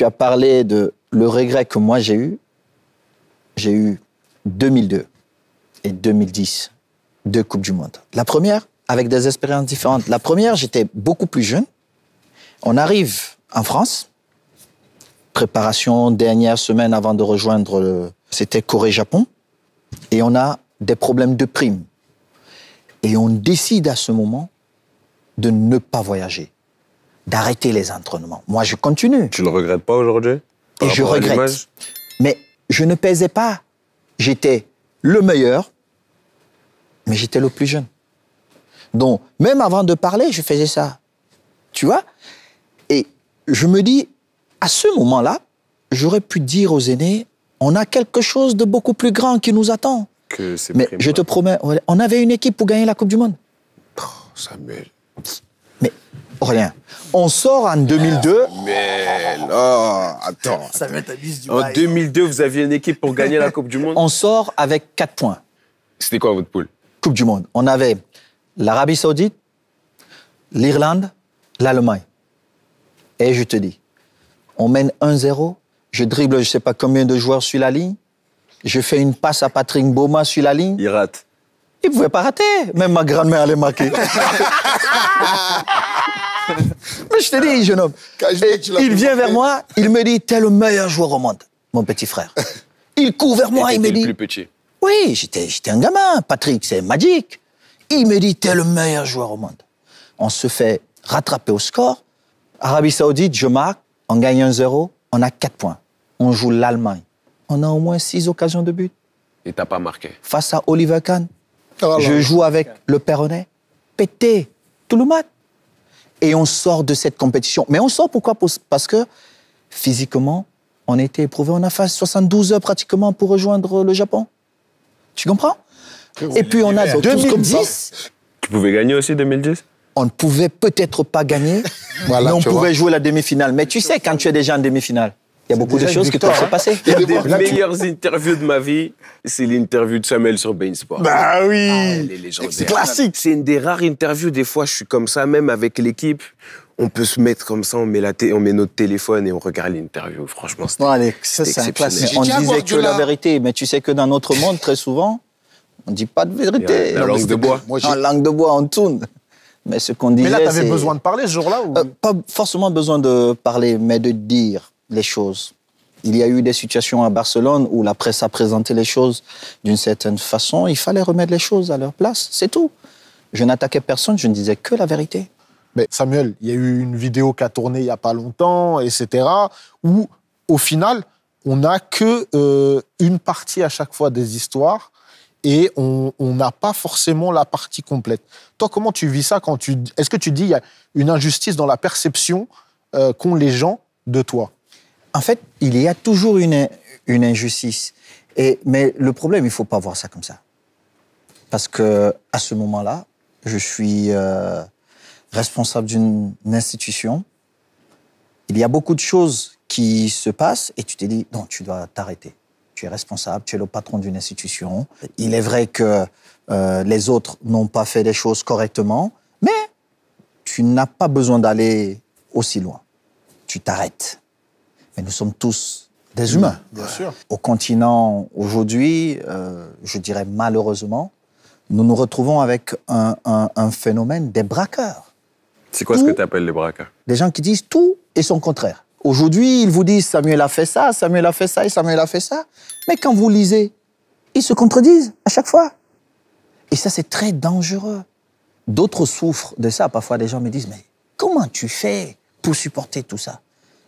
tu as parlé de le regret que moi j'ai eu. J'ai eu 2002 et 2010, deux Coupes du Monde. La première, avec des expériences différentes. La première, j'étais beaucoup plus jeune. On arrive en France, préparation dernière semaine avant de rejoindre, le... c'était Corée-Japon, et on a des problèmes de primes. Et on décide à ce moment de ne pas voyager d'arrêter les entraînements. Moi, je continue. Tu ne regrettes pas aujourd'hui Et je regrette. Mais je ne pesais pas. J'étais le meilleur, mais j'étais le plus jeune. Donc, même avant de parler, je faisais ça. Tu vois Et je me dis, à ce moment-là, j'aurais pu dire aux aînés, on a quelque chose de beaucoup plus grand qui nous attend. Que mais je te promets, on avait une équipe pour gagner la Coupe du Monde. Oh, Samuel. Mais rien. On sort en 2002. Ah, mais là, attends. Ça En 2002, vous aviez une équipe pour gagner la Coupe du Monde On sort avec 4 points. C'était quoi votre poule Coupe du Monde. On avait l'Arabie Saoudite, l'Irlande, l'Allemagne. Et je te dis, on mène 1-0, je dribble je ne sais pas combien de joueurs sur la ligne, je fais une passe à Patrick Boma sur la ligne. Il rate. Il ne pouvait pas rater. Même ma grand-mère allait marquer. Mais je te dis, jeune homme. il vient vers moi, il me dit, t'es le meilleur joueur au monde, mon petit frère. Il court vers moi, il me dit. le plus petit. Oui, j'étais un gamin. Patrick, c'est magique. Il me dit, t'es le meilleur joueur au monde. On se fait rattraper au score. Arabie Saoudite, je marque, on gagne 1-0, on a quatre points. On joue l'Allemagne. On a au moins six occasions de but. Et t'as pas marqué. Face à Oliver Kahn, oh je joue avec le Perronnet, pété, tout et on sort de cette compétition. Mais on sort pourquoi Parce que physiquement, on a été éprouvé. On a fait 72 heures pratiquement pour rejoindre le Japon. Tu comprends Et puis on a 2010. Tu pouvais gagner aussi 2010 on ne pouvait peut-être pas gagner, mais on pouvait jouer la demi-finale. Mais tu sais, quand tu es déjà en demi-finale, il y a beaucoup de choses qui peuvent hein. se passer. Hein. L'une des meilleures interviews de ma vie, c'est l'interview de Samuel sur Bainsport. Sport. Bah oui ah, C'est classique C'est une des rares interviews, des fois je suis comme ça, même avec l'équipe. On peut se mettre comme ça, on met, la on met notre téléphone et on regarde l'interview. Franchement, c'est classique. On disait que la... vérité, mais tu sais que dans notre monde, très souvent, on ne dit pas de vérité. La, langue de bois. en langue de bois, on tourne. Mais ce qu'on disait. Mais là, tu avais besoin de parler ce jour-là ou... Euh, pas forcément besoin de parler, mais de dire les choses. Il y a eu des situations à Barcelone où la presse a présenté les choses d'une certaine façon. Il fallait remettre les choses à leur place, c'est tout. Je n'attaquais personne, je ne disais que la vérité. Mais Samuel, il y a eu une vidéo qui a tourné il n'y a pas longtemps, etc., où au final, on n'a que euh, une partie à chaque fois des histoires et on n'a pas forcément la partie complète. Toi, comment tu vis ça quand tu Est-ce que tu dis qu'il y a une injustice dans la perception euh, qu'ont les gens de toi en fait, il y a toujours une, injustice. mais le problème, il ne faut pas voir ça comme ça. Parce que à ce moment-là, je suis euh, responsable d'une institution. Il y a beaucoup de choses qui se passent et tu t'es dit, non, tu dois t'arrêter. Tu es responsable, tu es le patron d'une institution. Il est vrai que euh, les autres n'ont pas fait les choses correctement, mais tu n'as pas besoin d'aller aussi loin. Tu t'arrêtes mais nous sommes tous des humains. Euh, bien sûr. Au continent, aujourd'hui, euh, je dirais malheureusement, nous nous retrouvons avec un, phénomène des braqueurs. C'est quoi ce que tu appelles les braqueurs Des gens qui disent tout et son contraire. Aujourd'hui, ils vous disent Samuel a fait ça, Samuel a fait ça et Samuel a fait ça. Mais quand vous lisez, ils se contredisent à chaque fois. Et ça, c'est très dangereux. D'autres souffrent de ça. Parfois, des gens me disent Mais comment tu fais pour supporter tout ça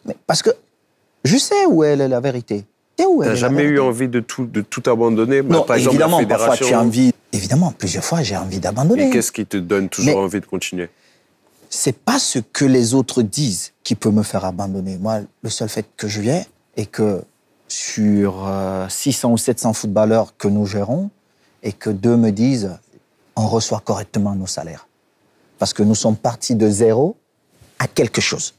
mais Parce que je sais où est la vérité. Tu n'as jamais eu envie de tout, abandonner bah, Non, par évidemment, tu as envie. Évidemment, plusieurs fois j'ai envie d'abandonner. Mais qu'est-ce qui te donne toujours envie de continuer C'est pas ce que les autres disent qui peut me faire abandonner. Moi, le seul fait que je viens est que sur 600 euh, ou 700 footballeurs que nous gérons, et que deux me disent on reçoit correctement nos salaires. Parce que nous sommes partis de zéro à quelque chose.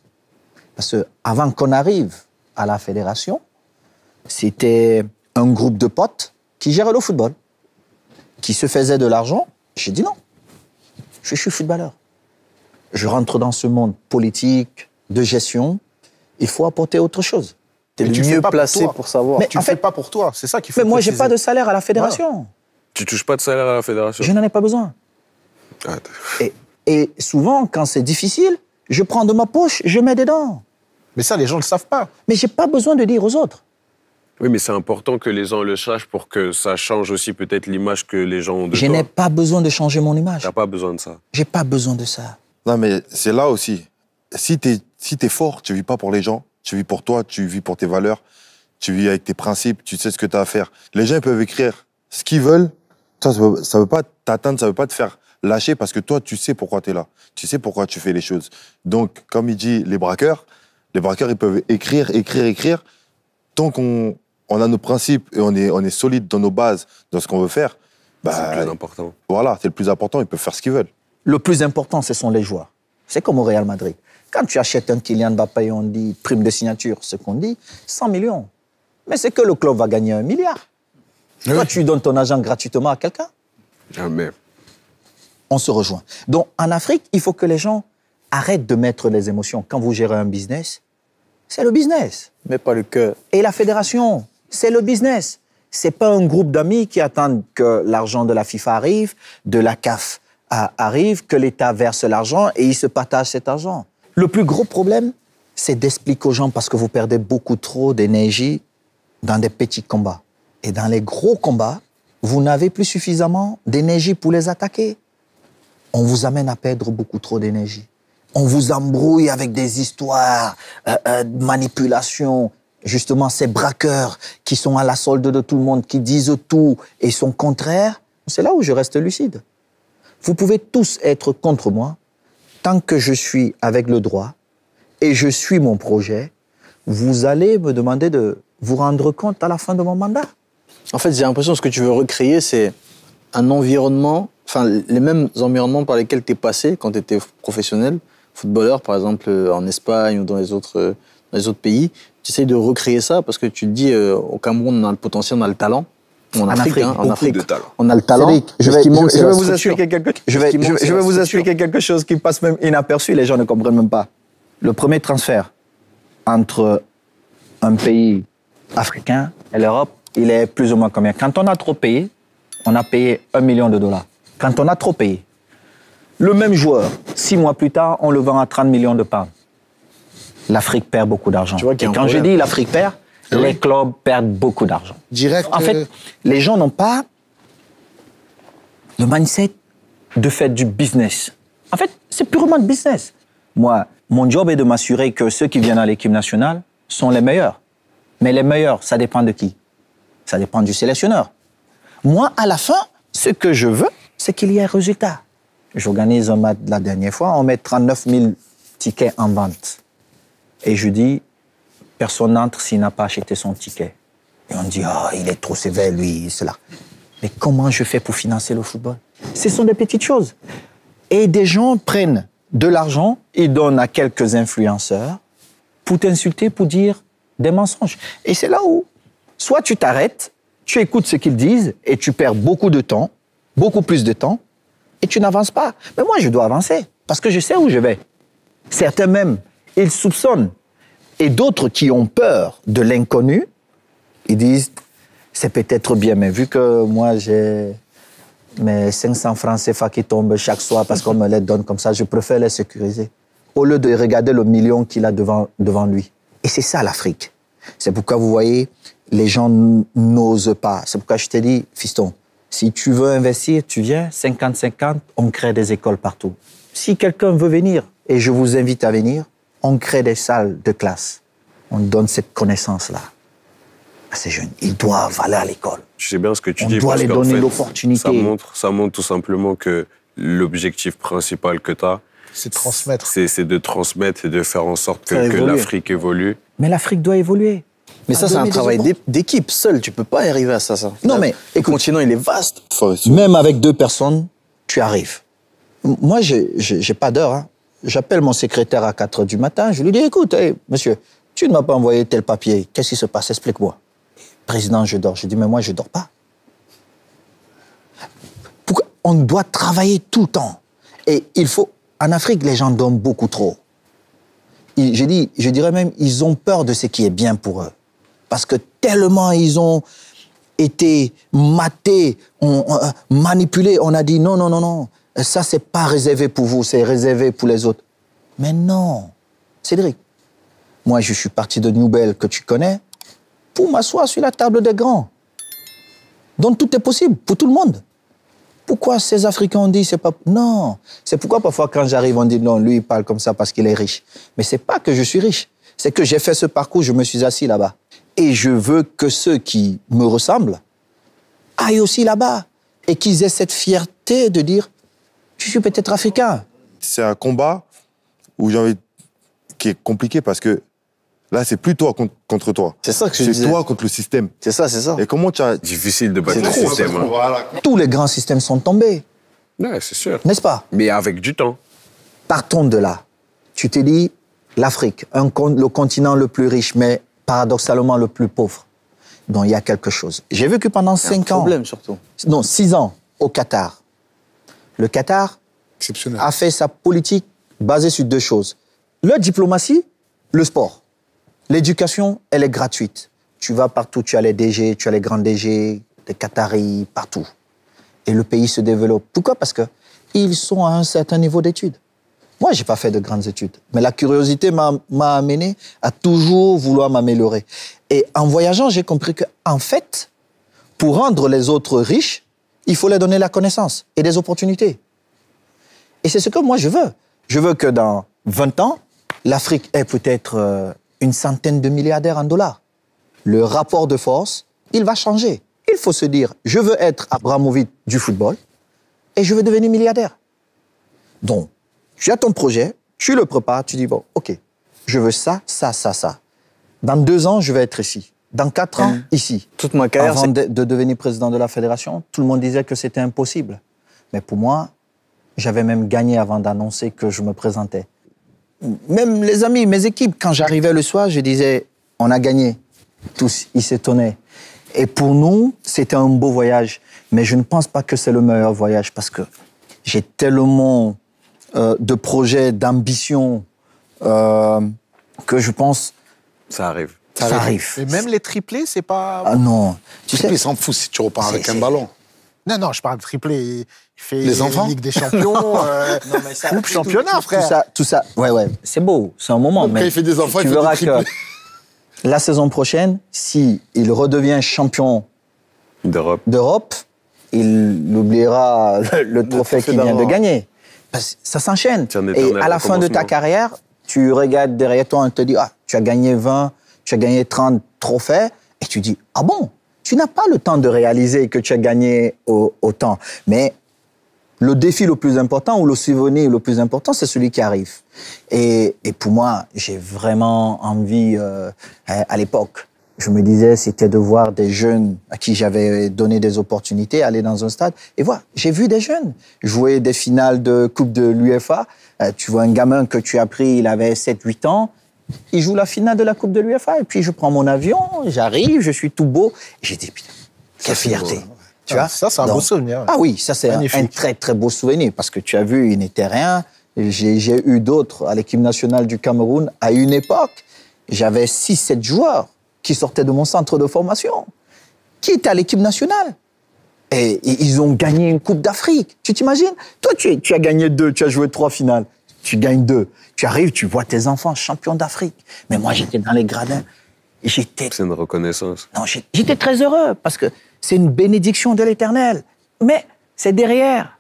Parce que avant qu'on arrive à la fédération. C'était un groupe de potes qui gérait le football, qui se faisait de l'argent. J'ai dit non, je suis footballeur. Je rentre dans ce monde politique, de gestion. Il faut apporter autre chose. Tu le mieux placé pour, savoir. Mais tu fait, fais pas pour toi, c'est ça qui fait. Mais moi, je n'ai pas de salaire à la fédération. Tu Tu touches pas de salaire à la fédération. Je n'en ai pas besoin. Ah, et, et souvent, quand c'est difficile, je prends de ma poche, je mets dedans. Mais ça, les gens ne le savent pas. Mais j'ai pas besoin de dire aux autres. Oui, mais c'est important que les gens le sachent pour que ça change aussi peut-être l'image que les gens ont de Je n'ai pas besoin de changer mon image. n'as pas besoin de ça. J'ai pas besoin de ça. Non, mais c'est là aussi. Si tu si es fort, tu vis pas pour les gens, tu vis pour toi, tu vis pour tes valeurs, tu vis avec tes principes, tu sais ce que tu as à faire. Les gens peuvent écrire ce qu'ils veulent. Ça, ne veut, pas t'atteindre, ça veut pas te faire lâcher parce que toi, tu sais pourquoi tu es là. Tu sais pourquoi tu fais les choses. Donc, comme il dit les braqueurs, les braqueurs, ils peuvent écrire, écrire, écrire. Tant qu'on a nos principes et on est, solide dans nos bases, dans ce qu'on veut faire, bah, c'est le plus important. Voilà, c'est le plus important. Ils peuvent faire ce qu'ils veulent. Le plus important, ce sont les joueurs. C'est comme au Real Madrid. Quand tu achètes un Kylian Mbappé, on dit prime de signature, ce qu'on dit, 100 millions. Mais c'est que le club va gagner un milliard. Quand ah tu donnes ton agent gratuitement à quelqu'un Jamais. Ah, on se rejoint. Donc, en Afrique, il faut que les gens arrête de mettre les émotions. Quand vous gérez un business, c'est le business. Mais pas le cœur. Et la fédération, c'est le business. C'est pas un groupe d'amis qui attendent que l'argent de la FIFA arrive, de la CAF arrive, que l'État verse l'argent et ils se partagent cet argent. Le plus gros problème, c'est d'expliquer aux gens parce que vous perdez beaucoup trop d'énergie dans des petits combats. Et dans les gros combats, vous n'avez plus suffisamment d'énergie pour les attaquer. On vous amène à perdre beaucoup trop d'énergie on vous embrouille avec des histoires euh, euh manipulation. Justement, ces braqueurs qui sont à la solde de tout le monde, qui disent tout et sont contraires, c'est là où je reste lucide. Vous pouvez tous être contre moi tant que je suis avec le droit et je suis mon projet. Vous allez me demander de vous rendre compte à la fin de mon mandat. En fait, j'ai l'impression que ce que tu veux recréer, c'est un environnement, enfin les mêmes environnements par lesquels tu es passé quand tu étais professionnel, footballeur, par exemple euh, en Espagne ou dans les autres, euh, les autres pays, tu essayes de recréer ça parce que tu te dis euh, au Cameroun, on a le potentiel, on a le talent. En Afrique, hein, en talent. on a le talent. je vais, vous assurer quelque, je, vais vous quelque chose qui passe même inaperçu, les gens ne comprennent même pas. Le premier transfert entre un pays africain et l'Europe, il est plus ou moins combien Quand on a trop payé, on a payé un million de dollars. Quand on a trop payé, le même joueur, Six mois plus tard, on le vend à 30 millions de pounds. L'Afrique perd beaucoup d'argent. Et quand je dis l'Afrique perd, ah les clubs perdent beaucoup d'argent. Direct. En fait, euh, les gens n'ont pas le mindset de faire du business. En fait, c'est purement de business. Moi, mon job est de m'assurer que ceux qui viennent à l'équipe nationale sont les meilleurs. Mais les meilleurs, ça dépend de qui Ça dépend du sélectionneur. Moi, à la fin, ce que je veux, c'est qu'il y ait un résultat. J'organise un match la dernière fois, on met 39 000 tickets en vente. Et je dis, personne n'entre s'il n'a pas acheté son ticket. Et on dit, ah, il est trop sévère, lui, cela. Mais comment je fais pour financer le football Ce sont des petites choses. Et des gens prennent de l'argent ils donnent à quelques influenceurs pour t'insulter, pour dire des mensonges. Et c'est là où, soit tu t'arrêtes, tu écoutes ce qu'ils disent et tu perds beaucoup de temps, beaucoup plus de temps, et tu n'avances pas. Mais moi, je dois avancer parce que je sais où je vais. Certains même, ils soupçonnent. Et d'autres qui ont peur de l'inconnu, ils disent, c'est peut-être bien, mais vu que moi, j'ai mes 500 francs CFA qui tombent chaque soir parce qu'on me les donne comme ça, je préfère les sécuriser. Au lieu de regarder le million qu'il a devant, devant lui. Et c'est ça l'Afrique. C'est pourquoi vous voyez, les gens n'osent pas. C'est pourquoi je te dis, fiston, si tu veux investir, tu viens, 50-50, on crée des écoles partout. Si quelqu'un veut venir, et je vous invite à venir, on crée des salles de classe. On donne cette connaissance-là à ces jeunes. Ils doivent aller à l'école. Je sais bien ce que tu dis. On doit donner l'opportunité. Ça montre, ça montre tout simplement que l'objectif principal que tu as, c'est de transmettre. C'est de transmettre et de faire en sorte que l'Afrique évolue. Mais l'Afrique doit évoluer. Mais ça, c'est un travail d'équipe. Seul, tu peux pas arriver à ça. Non, mais. Et le continent, il est vaste. Même avec deux personnes, tu arrives. Moi, j'ai pas d'heure. Hein. J'appelle mon secrétaire à 4 du matin. Je lui dis écoute, monsieur, tu ne m'as pas envoyé tel papier. Qu'est-ce qui se passe Explique-moi. Président, je dors. Je dis mais moi, je dors pas. on doit travailler tout le temps Et il faut. En Afrique, les gens dorment beaucoup trop. Je, dis, je dirais même, ils ont peur de ce qui est bien pour eux parce que tellement ils ont été matés, ont manipulé, euh, manipulés, on a dit non, non, non, non, ça c'est pas réservé pour vous, c'est réservé pour les autres. Mais non, Cédric, moi je suis parti de New que tu connais pour m'asseoir sur la table des grands. Donc tout est possible pour tout le monde. Pourquoi ces Africains ont dit c'est pas non C'est pourquoi parfois quand j'arrive on dit non lui il parle comme ça parce qu'il est riche. Mais c'est pas que je suis riche, c'est que j'ai fait ce parcours, je me suis assis là-bas et je veux que ceux qui me ressemblent aillent aussi là-bas et qu'ils aient cette fierté de dire je suis peut-être africain. C'est un combat où j'ai envie qui est compliqué parce que là c'est plus toi contre, toi. C'est ça que je C'est toi contre le système. C'est ça, c'est ça. Et comment tu as difficile de battre le système. Hein. Hein. Tous les grands systèmes sont tombés. Ouais, c'est sûr. N'est-ce pas Mais avec du temps. Partons de là. Tu t'es dit l'Afrique, le continent le plus riche, mais paradoxalement le plus pauvre. dont il y a quelque chose. J'ai vécu pendant cinq ans. problème surtout. Non, 6 ans au Qatar. Le Qatar a fait sa politique basée sur deux choses. La diplomatie, le sport. L'éducation, elle est gratuite. Tu vas partout, tu as les DG, tu as les grands DG, les Qataris, partout. Et le pays se développe. Pourquoi Parce que ils sont à un certain niveau d'études. Moi, j'ai pas fait de grandes études, mais la curiosité m'a amené à toujours vouloir m'améliorer. Et en voyageant, j'ai compris que, en fait, pour rendre les autres riches, il faut leur donner la connaissance et des opportunités. Et c'est ce que moi je veux. Je veux que dans 20 ans, l'Afrique ait peut-être euh, une centaine de milliardaires en dollars. Le rapport de force, il va changer. Il faut se dire, je veux être Abramovic du football et je veux devenir milliardaire. Donc, tu as ton projet, tu le prépares, tu dis, bon, OK, je veux ça, ça, ça, ça. Dans deux ans, je vais être ici. Dans quatre ans, mm. ici. Toute ma carrière. Avant de, de, devenir président de la fédération, tout le monde disait que c'était impossible. Mais pour moi, j'avais même gagné avant d'annoncer que je me présentais. Même les amis, mes équipes, quand j'arrivais le soir, je disais, on a gagné. Tous, ils s'étonnaient. Et pour nous, c'était un beau voyage. Mais je ne pense pas que c'est le meilleur voyage parce que j'ai tellement euh, de projets, d'ambition, euh, que je pense. Ça arrive. Ça, arrive. Et même les triplés, c'est pas. Ah non. Tu triplés, ils s'en fout si tu repars avec un ballon. Non, non, je parle de triplé. Il fait les enfants Ligue des champions, coupe, euh, championnat, frère. Tout ça, tout ça, ouais, ouais, c'est beau, c'est un moment. il fait des enfants, tu il verras que la saison prochaine, si il redevient champion d'Europe, d'Europe il oubliera le, le trophée qu'il vient de gagner ça s'enchaîne. Et à la fin de ta carrière, tu regardes derrière toi, on te dis, ah, tu as gagné 20, tu as gagné 30 trophées, et tu dis, ah bon, tu n'as pas le temps de réaliser que tu as gagné autant. Mais le défi le plus important ou le souvenir le plus important, c'est celui qui arrive. Et, pour moi, j'ai vraiment envie, euh, à l'époque, je me disais, c'était de voir des jeunes à qui j'avais donné des opportunités, aller dans un stade et voilà, J'ai vu des jeunes jouer des finales de Coupe de l'UFA. Euh, tu vois un gamin que tu as pris, il avait 7-8 ans. Il joue la finale de la Coupe de l'UFA. Et puis, je prends mon avion, j'arrive, je suis tout beau. J'ai dit, putain, quelle fierté. Tu vois Ça, c'est un beau souvenir. Ah oui, ça, c'est un, un très, très beau souvenir parce que tu as vu, il n'était rien. J'ai eu d'autres à l'équipe nationale du Cameroun à une époque. J'avais 6-7 joueurs qui sortaient de mon centre de formation, qui étaient à l'équipe nationale. Et, ils ont gagné une Coupe d'Afrique. Tu t'imagines Toi, tu, tu as gagné deux, tu as joué trois finales. Tu gagnes deux. Tu arrives, tu vois tes enfants champions d'Afrique. Mais moi, j'étais dans les gradins. J'étais. C'est une reconnaissance. Non, j'étais très heureux parce que c'est une bénédiction de l'Éternel. Mais c'est derrière.